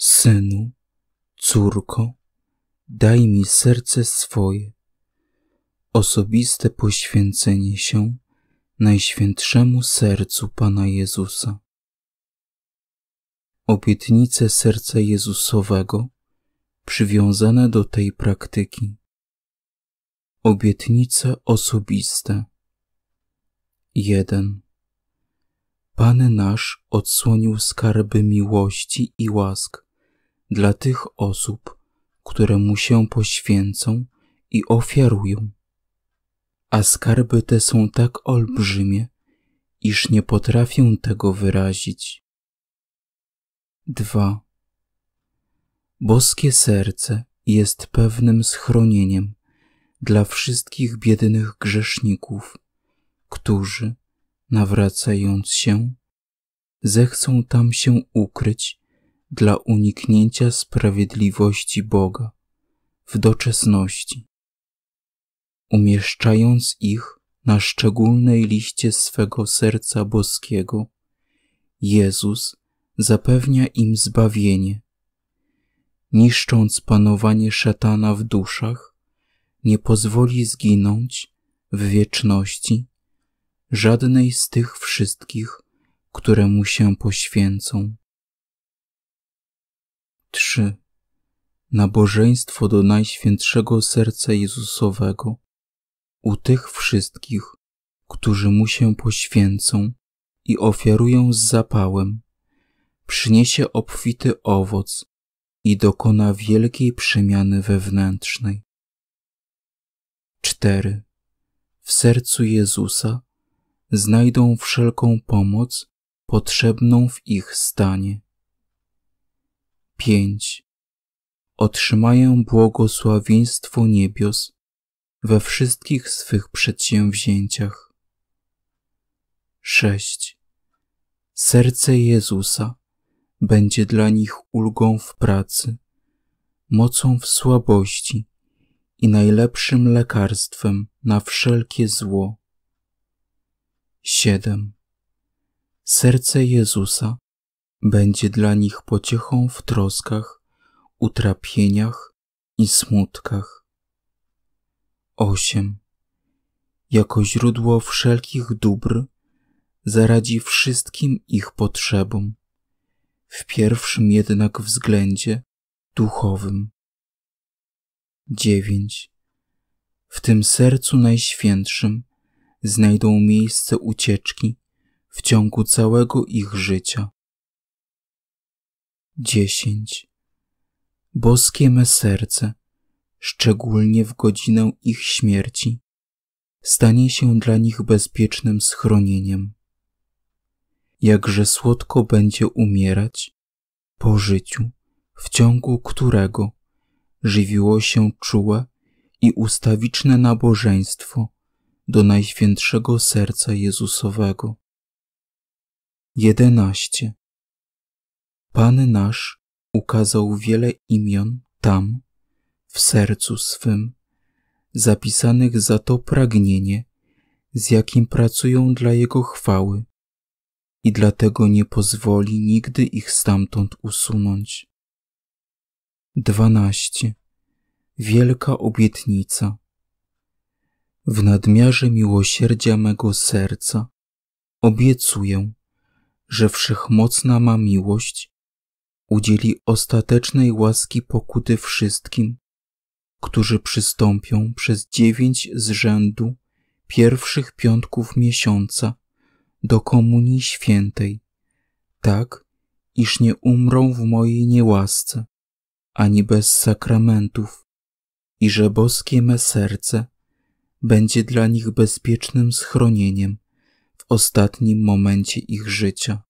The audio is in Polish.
Synu, córko, daj mi serce swoje, osobiste poświęcenie się Najświętszemu Sercu Pana Jezusa. Obietnice Serca Jezusowego przywiązane do tej praktyki. Obietnice osobiste. 1. Pan nasz odsłonił skarby miłości i łask, dla tych osób, które mu się poświęcą i ofiarują. A skarby te są tak olbrzymie, iż nie potrafię tego wyrazić. 2. Boskie serce jest pewnym schronieniem dla wszystkich biednych grzeszników, którzy, nawracając się, zechcą tam się ukryć dla uniknięcia sprawiedliwości Boga w doczesności, umieszczając ich na szczególnej liście swego serca boskiego. Jezus zapewnia im zbawienie, niszcząc panowanie szatana w duszach, nie pozwoli zginąć w wieczności żadnej z tych wszystkich, które mu się poświęcą. 3. Nabożeństwo do Najświętszego Serca Jezusowego. U tych wszystkich, którzy mu się poświęcą i ofiarują z zapałem, przyniesie obfity owoc i dokona wielkiej przemiany wewnętrznej. 4. W sercu Jezusa znajdą wszelką pomoc potrzebną w ich stanie. 5. Otrzymają błogosławieństwo niebios we wszystkich swych przedsięwzięciach. 6. Serce Jezusa będzie dla nich ulgą w pracy, mocą w słabości i najlepszym lekarstwem na wszelkie zło. 7. Serce Jezusa będzie dla nich pociechą w troskach, utrapieniach i smutkach. 8. Jako źródło wszelkich dóbr zaradzi wszystkim ich potrzebom, w pierwszym jednak względzie duchowym. 9. W tym sercu najświętszym znajdą miejsce ucieczki w ciągu całego ich życia 10. Boskie me serce, szczególnie w godzinę ich śmierci, stanie się dla nich bezpiecznym schronieniem. Jakże słodko będzie umierać po życiu, w ciągu którego żywiło się czułe i ustawiczne nabożeństwo do Najświętszego Serca Jezusowego. 11. Pan nasz ukazał wiele imion tam, w sercu swym, zapisanych za to pragnienie, z jakim pracują dla Jego chwały i dlatego nie pozwoli nigdy ich stamtąd usunąć. 12. Wielka obietnica. W nadmiarze miłosierdzia mego serca obiecuję, że wszechmocna ma miłość udzieli ostatecznej łaski pokuty wszystkim, którzy przystąpią przez dziewięć z rzędu pierwszych piątków miesiąca do Komunii Świętej, tak, iż nie umrą w mojej niełasce, ani bez sakramentów, i że boskie me serce będzie dla nich bezpiecznym schronieniem w ostatnim momencie ich życia.